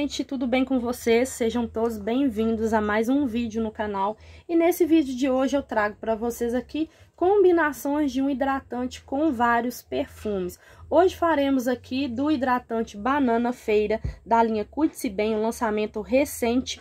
gente, tudo bem com vocês? Sejam todos bem-vindos a mais um vídeo no canal. E nesse vídeo de hoje eu trago para vocês aqui combinações de um hidratante com vários perfumes. Hoje faremos aqui do hidratante Banana Feira da linha Cuide-se Bem, um lançamento recente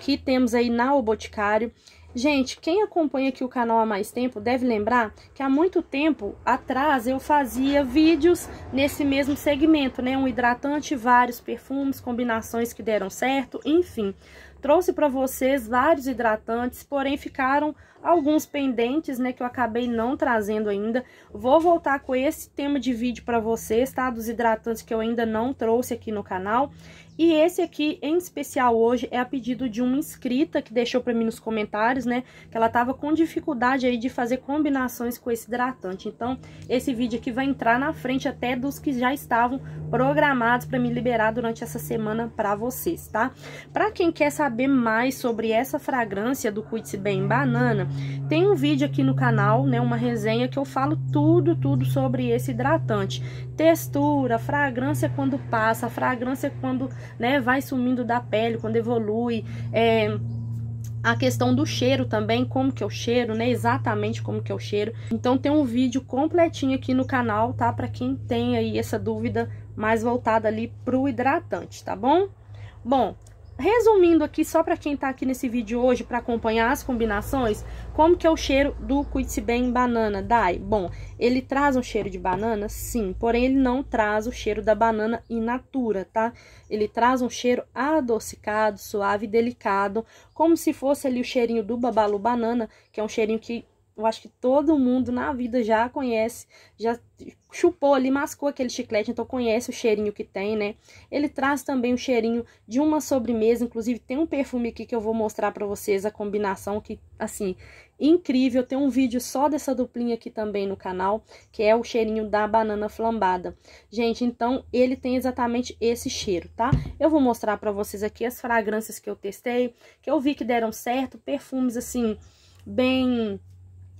que temos aí na O Boticário. Gente, quem acompanha aqui o canal há mais tempo deve lembrar que há muito tempo atrás eu fazia vídeos nesse mesmo segmento, né? Um hidratante, vários perfumes, combinações que deram certo, enfim. Trouxe para vocês vários hidratantes, porém ficaram alguns pendentes, né, que eu acabei não trazendo ainda. Vou voltar com esse tema de vídeo para vocês, tá? Dos hidratantes que eu ainda não trouxe aqui no canal. E esse aqui, em especial hoje, é a pedido de uma inscrita que deixou para mim nos comentários, né? Que ela tava com dificuldade aí de fazer combinações com esse hidratante. Então, esse vídeo aqui vai entrar na frente até dos que já estavam programados para me liberar durante essa semana para vocês, tá? Para quem quer saber mais sobre essa fragrância do Cuide-se Bem Banana, tem um vídeo aqui no canal, né? Uma resenha que eu falo tudo, tudo sobre esse hidratante. Textura, fragrância quando passa, fragrância quando né, vai sumindo da pele quando evolui. É, a questão do cheiro também, como que é o cheiro, né? Exatamente como que é o cheiro. Então tem um vídeo completinho aqui no canal, tá? Para quem tem aí essa dúvida mais voltada ali pro hidratante, tá bom? Bom, resumindo aqui, só para quem tá aqui nesse vídeo hoje, para acompanhar as combinações, como que é o cheiro do Ben Banana Dai? Bom, ele traz um cheiro de banana, sim, porém ele não traz o cheiro da banana in natura, tá? Ele traz um cheiro adocicado, suave e delicado, como se fosse ali o cheirinho do babalu banana, que é um cheirinho que eu acho que todo mundo na vida já conhece, já chupou ali, mascou aquele chiclete, então conhece o cheirinho que tem, né? Ele traz também o cheirinho de uma sobremesa, inclusive tem um perfume aqui que eu vou mostrar para vocês a combinação que, assim, incrível. Tem um vídeo só dessa duplinha aqui também no canal, que é o cheirinho da banana flambada. Gente, então ele tem exatamente esse cheiro, tá? Eu vou mostrar para vocês aqui as fragrâncias que eu testei, que eu vi que deram certo, perfumes assim bem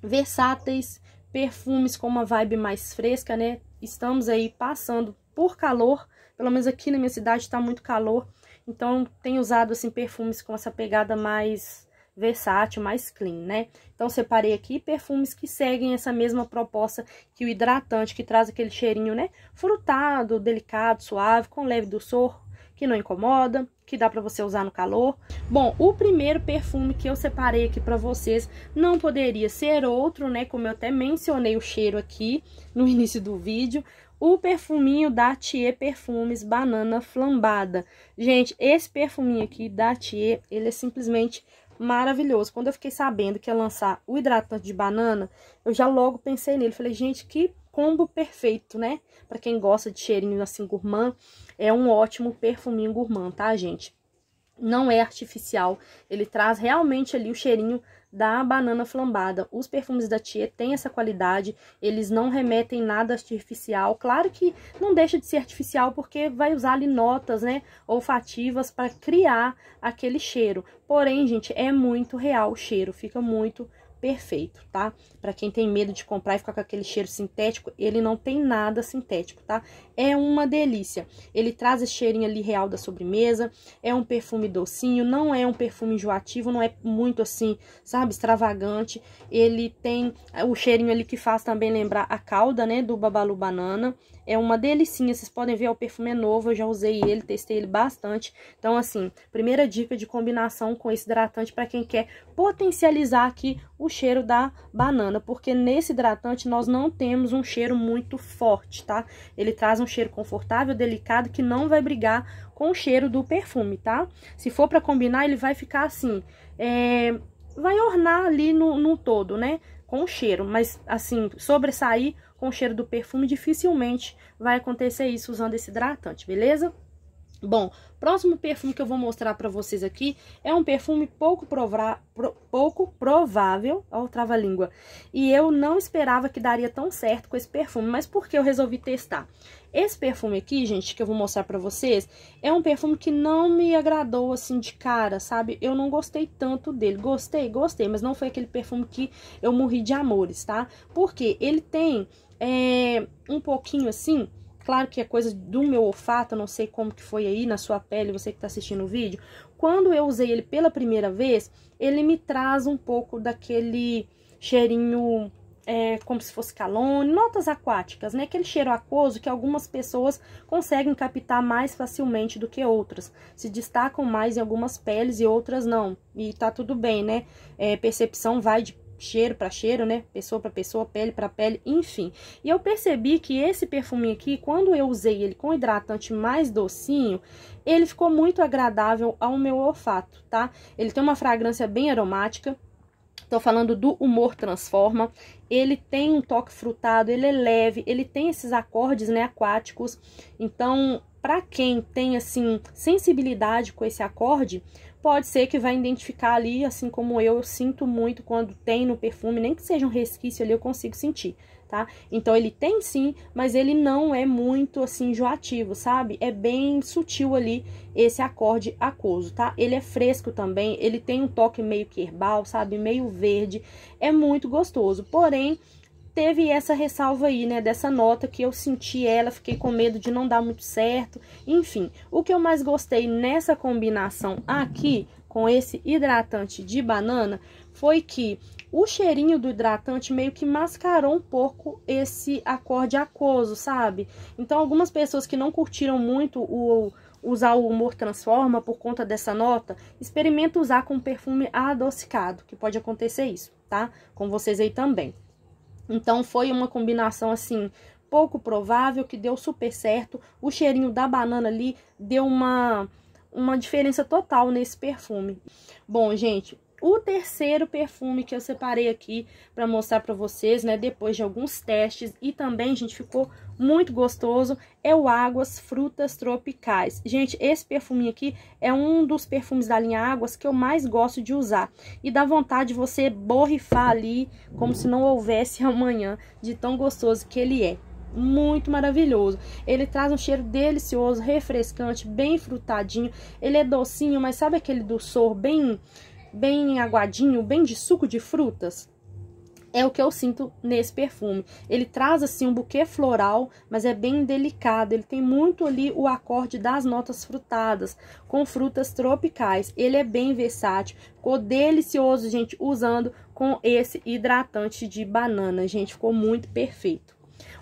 versáteis, perfumes com uma vibe mais fresca, né? Estamos aí passando por calor, pelo menos aqui na minha cidade está muito calor, então tenho usado assim perfumes com essa pegada mais versátil, mais clean, né? Então separei aqui perfumes que seguem essa mesma proposta que o hidratante, que traz aquele cheirinho, né? Frutado, delicado, suave, com leve doçor, que não incomoda, que dá para você usar no calor. Bom, o primeiro perfume que eu separei aqui para vocês não poderia ser outro, né? Como eu até mencionei o cheiro aqui no início do vídeo, o perfuminho da Thier Perfumes Banana Flambada. Gente, esse perfuminho aqui da Thier, ele é simplesmente maravilhoso. Quando eu fiquei sabendo que ia lançar o hidratante de banana, eu já logo pensei nele. Falei, gente, que combo perfeito, né? Para quem gosta de cheirinho assim gourmand, é um ótimo perfuminho gourmand, tá, gente? Não é artificial, ele traz realmente ali o cheirinho da banana flambada. Os perfumes da Tia têm essa qualidade, eles não remetem nada artificial. Claro que não deixa de ser artificial porque vai usar ali notas, né, olfativas para criar aquele cheiro. Porém, gente, é muito real o cheiro, fica muito perfeito, tá? Para quem tem medo de comprar e ficar com aquele cheiro sintético, ele não tem nada sintético, tá? É uma delícia. Ele traz esse cheirinho ali real da sobremesa, é um perfume docinho, não é um perfume enjoativo, não é muito assim, sabe, extravagante. Ele tem o cheirinho ali que faz também lembrar a calda, né, do babalu banana. É uma delicinha, vocês podem ver, é o perfume é novo, eu já usei ele, testei ele bastante. Então, assim, primeira dica de combinação com esse hidratante para quem quer potencializar aqui o cheiro da banana, porque nesse hidratante nós não temos um cheiro muito forte, tá? Ele traz um cheiro confortável, delicado, que não vai brigar com o cheiro do perfume, tá? Se for para combinar, ele vai ficar assim, é... vai ornar ali no, no todo, né? Com o cheiro, mas assim, sobressair com o cheiro do perfume, dificilmente vai acontecer isso usando esse hidratante, beleza? Bom, próximo perfume que eu vou mostrar para vocês aqui é um perfume pouco, provra, pro, pouco provável, ó, trava-língua. E eu não esperava que daria tão certo com esse perfume, mas por que eu resolvi testar? Esse perfume aqui, gente, que eu vou mostrar para vocês, é um perfume que não me agradou, assim, de cara, sabe? Eu não gostei tanto dele. Gostei, gostei, mas não foi aquele perfume que eu morri de amores, tá? Porque ele tem é, um pouquinho assim, claro que é coisa do meu olfato, não sei como que foi aí na sua pele, você que está assistindo o vídeo. Quando eu usei ele pela primeira vez, ele me traz um pouco daquele cheirinho é, como se fosse calone, notas aquáticas, né? Aquele cheiro aquoso que algumas pessoas conseguem captar mais facilmente do que outras. Se destacam mais em algumas peles e outras não. E tá tudo bem, né? É, percepção vai de cheiro para cheiro, né? Pessoa para pessoa, pele para pele, enfim. E eu percebi que esse perfume aqui, quando eu usei ele com hidratante mais docinho, ele ficou muito agradável ao meu olfato, tá? Ele tem uma fragrância bem aromática. Tô falando do Humor Transforma. Ele tem um toque frutado, ele é leve, ele tem esses acordes, né, aquáticos. Então, para quem tem assim sensibilidade com esse acorde, pode ser que vai identificar ali, assim como eu, eu sinto muito quando tem no perfume, nem que seja um resquício ali, eu consigo sentir, tá? Então ele tem sim, mas ele não é muito assim enjoativo, sabe? É bem sutil ali esse acorde aquoso, tá? Ele é fresco também, ele tem um toque meio que herbal, sabe? Meio verde, é muito gostoso. Porém, teve essa ressalva aí, né, dessa nota que eu senti ela, fiquei com medo de não dar muito certo. Enfim, o que eu mais gostei nessa combinação aqui com esse hidratante de banana foi que o cheirinho do hidratante meio que mascarou um pouco esse acorde aquoso, sabe? Então algumas pessoas que não curtiram muito o usar o humor transforma por conta dessa nota, experimenta usar com perfume adocicado, que pode acontecer isso, tá? Com vocês aí também. Então foi uma combinação assim pouco provável que deu super certo. O cheirinho da banana ali deu uma uma diferença total nesse perfume. Bom, gente, o terceiro perfume que eu separei aqui para mostrar para vocês, né, depois de alguns testes e também, gente, ficou muito gostoso, é o Águas Frutas Tropicais. Gente, esse perfuminho aqui é um dos perfumes da linha Águas que eu mais gosto de usar. E dá vontade de você borrifar ali, como se não houvesse amanhã, de tão gostoso que ele é muito maravilhoso. Ele traz um cheiro delicioso, refrescante, bem frutadinho. Ele é docinho, mas sabe aquele do bem bem aguadinho, bem de suco de frutas. É o que eu sinto nesse perfume. Ele traz assim um buquê floral, mas é bem delicado. Ele tem muito ali o acorde das notas frutadas, com frutas tropicais. Ele é bem versátil, ficou delicioso, gente, usando com esse hidratante de banana, gente, ficou muito perfeito.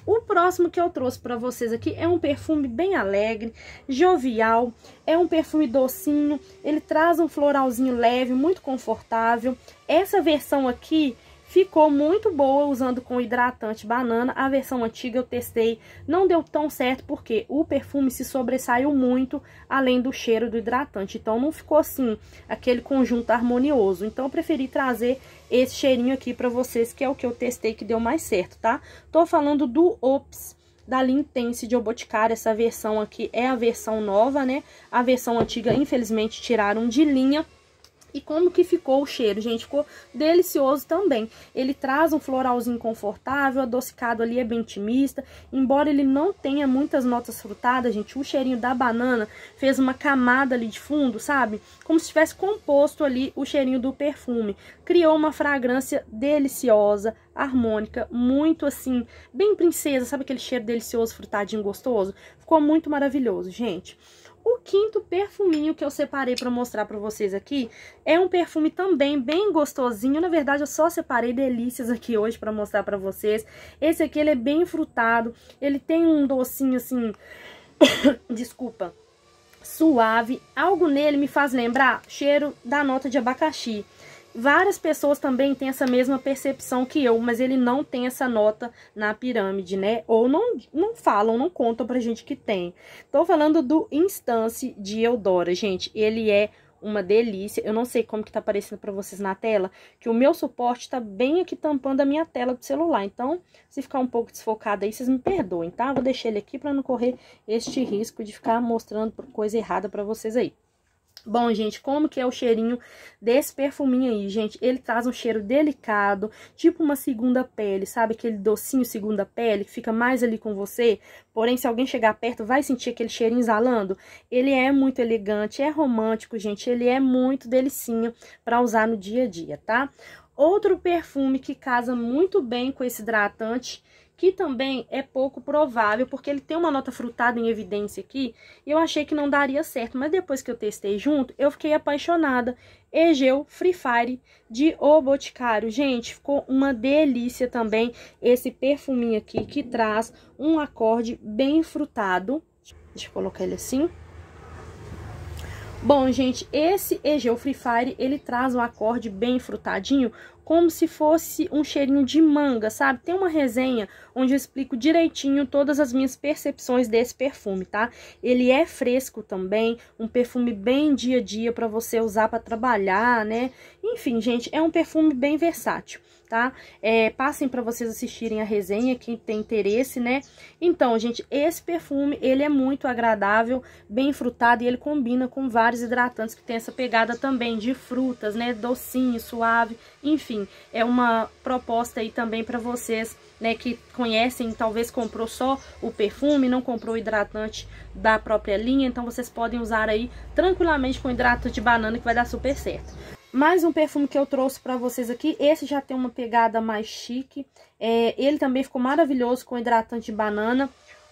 O próximo que eu trouxe para vocês aqui é um perfume bem alegre, jovial, é um perfume docinho, ele traz um floralzinho leve, muito confortável. Essa versão aqui Ficou muito boa usando com hidratante banana. A versão antiga eu testei, não deu tão certo porque o perfume se sobressaiu muito além do cheiro do hidratante. Então não ficou assim aquele conjunto harmonioso. Então eu preferi trazer esse cheirinho aqui para vocês, que é o que eu testei que deu mais certo, tá? Tô falando do Ops da Lintense de Oboticário, essa versão aqui é a versão nova, né? A versão antiga, infelizmente, tiraram de linha. E como que ficou o cheiro, gente? Ficou delicioso também. Ele traz um floralzinho confortável, adocicado ali é bem timista Embora ele não tenha muitas notas frutadas, gente, o cheirinho da banana fez uma camada ali de fundo, sabe? Como se tivesse composto ali o cheirinho do perfume. Criou uma fragrância deliciosa, harmônica, muito assim, bem princesa, sabe aquele cheiro delicioso, frutadinho, gostoso? Ficou muito maravilhoso, gente. O quinto perfuminho que eu separei para mostrar para vocês aqui é um perfume também bem gostosinho. Na verdade, eu só separei delícias aqui hoje para mostrar para vocês. Esse aqui ele é bem frutado, ele tem um docinho assim, desculpa, suave. Algo nele me faz lembrar cheiro da nota de abacaxi. Várias pessoas também têm essa mesma percepção que eu, mas ele não tem essa nota na pirâmide, né? Ou não, não falam, não contam pra gente que tem. Tô falando do Instance de Eudora, gente. Ele é uma delícia. Eu não sei como que tá aparecendo para vocês na tela, que o meu suporte tá bem aqui tampando a minha tela do celular. Então, se ficar um pouco desfocado aí, vocês me perdoem, tá? Vou deixar ele aqui para não correr este risco de ficar mostrando coisa errada para vocês aí. Bom, gente, como que é o cheirinho desse perfuminho aí, gente? Ele traz um cheiro delicado, tipo uma segunda pele, sabe? Aquele docinho segunda pele que fica mais ali com você. Porém, se alguém chegar perto, vai sentir aquele cheirinho exalando. Ele é muito elegante, é romântico, gente. Ele é muito delicinho para usar no dia a dia, tá? Outro perfume que casa muito bem com esse hidratante que também é pouco provável, porque ele tem uma nota frutada em evidência aqui, e eu achei que não daria certo, mas depois que eu testei junto, eu fiquei apaixonada. Egeu Free Fire de O Boticário. Gente, ficou uma delícia também esse perfuminho aqui, que traz um acorde bem frutado. Deixa eu colocar ele assim. Bom, gente, esse Egeu Free Fire, ele traz um acorde bem frutadinho, como se fosse um cheirinho de manga, sabe? Tem uma resenha onde eu explico direitinho todas as minhas percepções desse perfume, tá? Ele é fresco também, um perfume bem dia a dia para você usar para trabalhar, né? Enfim, gente, é um perfume bem versátil, tá? É, passem para vocês assistirem a resenha, quem tem interesse, né? Então, gente, esse perfume, ele é muito agradável, bem frutado e ele combina com vários hidratantes que tem essa pegada também de frutas, né? Docinho, suave, enfim enfim, é uma proposta aí também para vocês, né, que conhecem, talvez comprou só o perfume, não comprou o hidratante da própria linha, então vocês podem usar aí tranquilamente com hidrato de banana que vai dar super certo. Mais um perfume que eu trouxe para vocês aqui, esse já tem uma pegada mais chique, é, ele também ficou maravilhoso com hidratante de banana,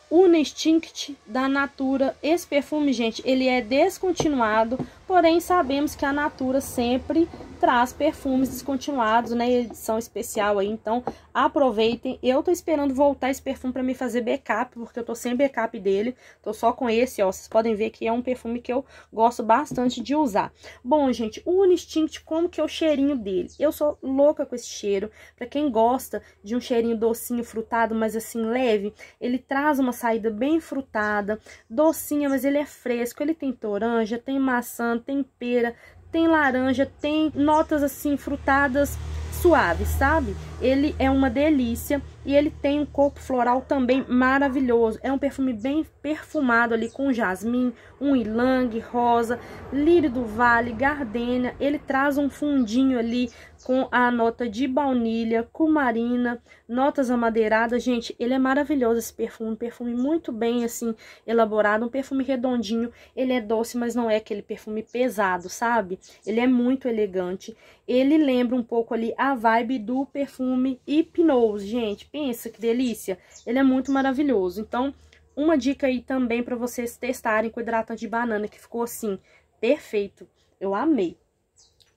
Unistinct da Natura. Esse perfume, gente, ele é descontinuado, porém sabemos que a Natura sempre traz perfumes descontinuados, né? Edição especial aí, então aproveitem. Eu tô esperando voltar esse perfume para me fazer backup, porque eu tô sem backup dele. Tô só com esse, ó. Vocês podem ver que é um perfume que eu gosto bastante de usar. Bom, gente, o Unistinct, como que é o cheirinho dele? Eu sou louca com esse cheiro. Para quem gosta de um cheirinho docinho, frutado, mas assim leve, ele traz uma saída bem frutada, docinha, mas ele é fresco. Ele tem toranja, tem maçã, tem pera, tem laranja, tem notas assim frutadas suaves, sabe? Ele é uma delícia e ele tem um corpo floral também maravilhoso. É um perfume bem perfumado ali com jasmim, um ilang, rosa, lírio do vale, gardenia. Ele traz um fundinho ali com a nota de baunilha, cumarina, notas amadeiradas. Gente, ele é maravilhoso esse perfume, um perfume muito bem assim elaborado, um perfume redondinho. Ele é doce, mas não é aquele perfume pesado, sabe? Ele é muito elegante. Ele lembra um pouco ali a vibe do perfume Hipnose, gente. Pensa que delícia. Ele é muito maravilhoso. Então, uma dica aí também para vocês testarem com hidratante de banana que ficou assim perfeito. Eu amei.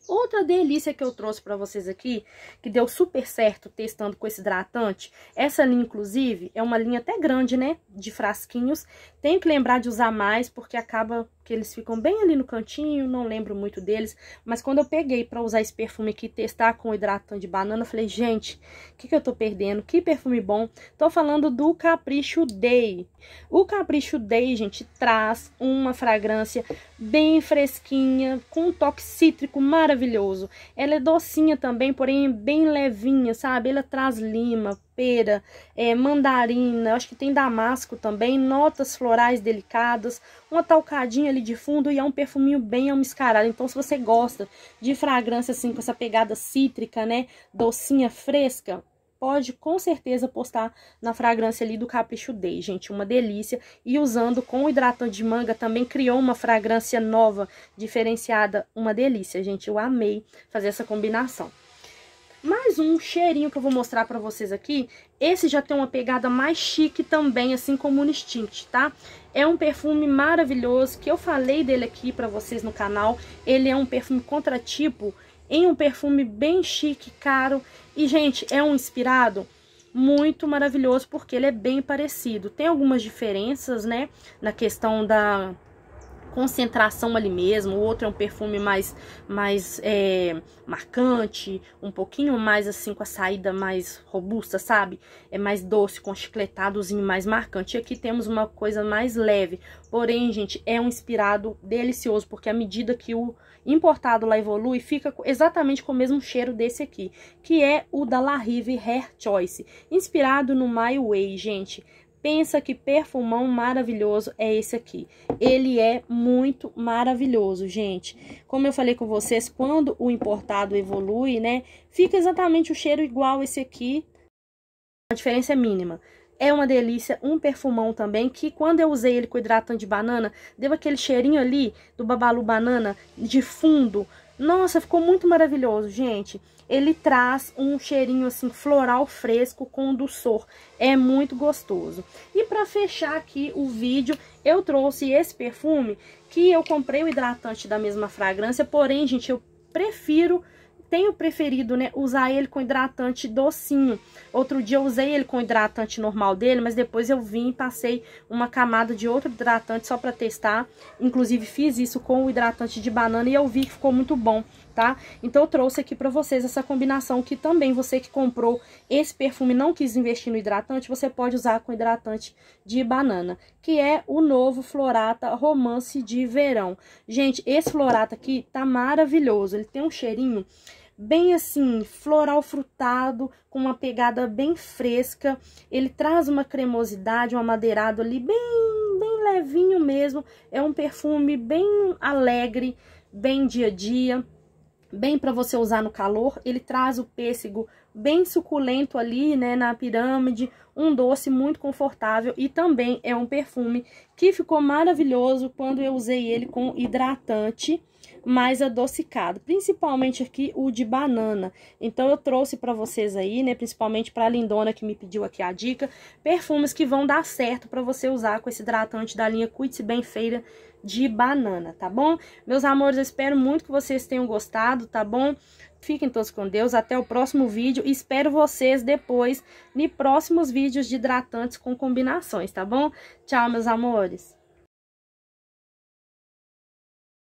Outra delícia que eu trouxe para vocês aqui, que deu super certo testando com esse hidratante. Essa linha, inclusive, é uma linha até grande, né? De frasquinhos. Tenho que lembrar de usar mais, porque acaba que eles ficam bem ali no cantinho, não lembro muito deles, mas quando eu peguei para usar esse perfume aqui, testar com hidratante de banana, eu falei, gente, o que, que eu tô perdendo? Que perfume bom! Tô falando do Capricho Day. O Capricho Day, gente, traz uma fragrância bem fresquinha, com um toque cítrico maravilhoso. Ela é docinha também, porém bem levinha, sabe? Ela traz lima, pera, é, mandarina, acho que tem damasco também, notas florais delicadas, uma talcadinha ali de fundo e é um perfuminho bem almiscarado. Então, se você gosta de fragrância assim, com essa pegada cítrica, né, docinha, fresca, pode com certeza postar na fragrância ali do Capricho Day, gente, uma delícia. E usando com o hidratante de manga também criou uma fragrância nova, diferenciada, uma delícia, gente. Eu amei fazer essa combinação. Mais um cheirinho que eu vou mostrar pra vocês aqui. Esse já tem uma pegada mais chique também, assim como o Instinct, tá? É um perfume maravilhoso, que eu falei dele aqui pra vocês no canal. Ele é um perfume contratipo, em um perfume bem chique, caro. E, gente, é um inspirado muito maravilhoso, porque ele é bem parecido. Tem algumas diferenças, né, na questão da concentração ali mesmo. O outro é um perfume mais, mais é, marcante, um pouquinho mais assim com a saída mais robusta, sabe? É mais doce, com chicletadozinho mais marcante. E aqui temos uma coisa mais leve. Porém, gente, é um inspirado delicioso, porque à medida que o importado lá evolui, fica exatamente com o mesmo cheiro desse aqui, que é o da La Rive Hair Choice, inspirado no My Way, gente. Pensa que perfumão maravilhoso é esse aqui. Ele é muito maravilhoso, gente. Como eu falei com vocês, quando o importado evolui, né, fica exatamente o cheiro igual esse aqui. A diferença é mínima. É uma delícia, um perfumão também, que quando eu usei ele com hidratante de banana, deu aquele cheirinho ali do babalu banana de fundo. Nossa, ficou muito maravilhoso, gente ele traz um cheirinho assim floral fresco com doçor. é muito gostoso. E para fechar aqui o vídeo, eu trouxe esse perfume que eu comprei o hidratante da mesma fragrância, porém, gente, eu prefiro tenho preferido, né, usar ele com hidratante docinho. Outro dia eu usei ele com hidratante normal dele, mas depois eu vim e passei uma camada de outro hidratante só para testar. Inclusive fiz isso com o hidratante de banana e eu vi que ficou muito bom tá? Então eu trouxe aqui pra vocês essa combinação que também você que comprou esse perfume não quis investir no hidratante, você pode usar com hidratante de banana, que é o novo Florata Romance de Verão. Gente, esse Florata aqui tá maravilhoso, ele tem um cheirinho bem assim, floral frutado, com uma pegada bem fresca. Ele traz uma cremosidade, um amadeirado ali bem, bem levinho mesmo. É um perfume bem alegre, bem dia a dia bem para você usar no calor, ele traz o pêssego bem suculento ali, né, na pirâmide, um doce muito confortável e também é um perfume que ficou maravilhoso quando eu usei ele com hidratante mais adocicado, principalmente aqui o de banana. Então eu trouxe para vocês aí, né, principalmente para a Lindona que me pediu aqui a dica, perfumes que vão dar certo para você usar com esse hidratante da linha Cuide-se Bem Feira de banana, tá bom? Meus amores, eu espero muito que vocês tenham gostado, tá bom? Fiquem todos com Deus, até o próximo vídeo. Espero vocês depois, em próximos vídeos de hidratantes com combinações, tá bom? Tchau, meus amores!